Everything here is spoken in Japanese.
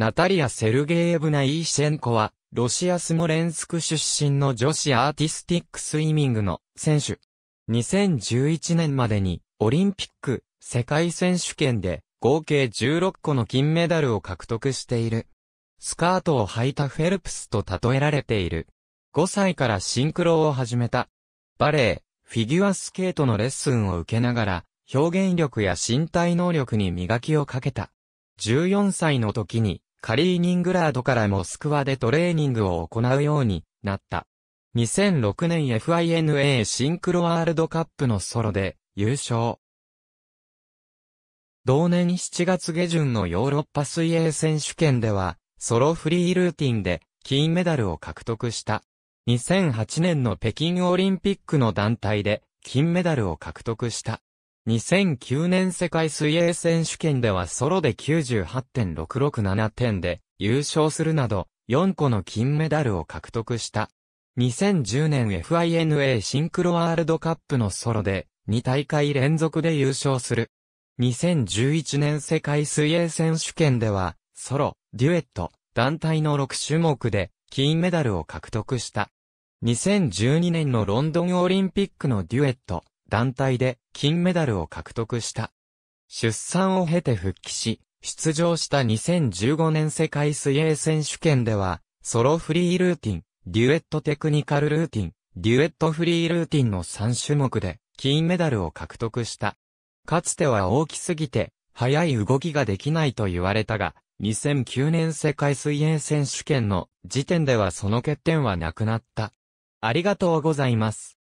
ナタリア・セルゲーブナ・イーシェンコは、ロシア・スモレンスク出身の女子アーティスティックスイミングの選手。2011年までに、オリンピック、世界選手権で、合計16個の金メダルを獲得している。スカートを履いたフェルプスと例えられている。5歳からシンクロを始めた。バレー、フィギュアスケートのレッスンを受けながら、表現力や身体能力に磨きをかけた。14歳の時にカリーニングラードからモスクワでトレーニングを行うようになった。2006年 FINA シンクロワールドカップのソロで優勝。同年7月下旬のヨーロッパ水泳選手権では、ソロフリールーティンで金メダルを獲得した。2008年の北京オリンピックの団体で金メダルを獲得した。2009年世界水泳選手権ではソロで98.667点で優勝するなど4個の金メダルを獲得した。2010年 FINA シンクロワールドカップのソロで2大会連続で優勝する。2011年世界水泳選手権ではソロ、デュエット、団体の6種目で金メダルを獲得した。2012年のロンドンオリンピックのデュエット、団体で金メダルを獲得した。出産を経て復帰し、出場した2015年世界水泳選手権では、ソロフリールーティン、デュエットテクニカルルーティン、デュエットフリールーティンの3種目で金メダルを獲得した。かつては大きすぎて、速い動きができないと言われたが、2009年世界水泳選手権の時点ではその欠点はなくなった。ありがとうございます。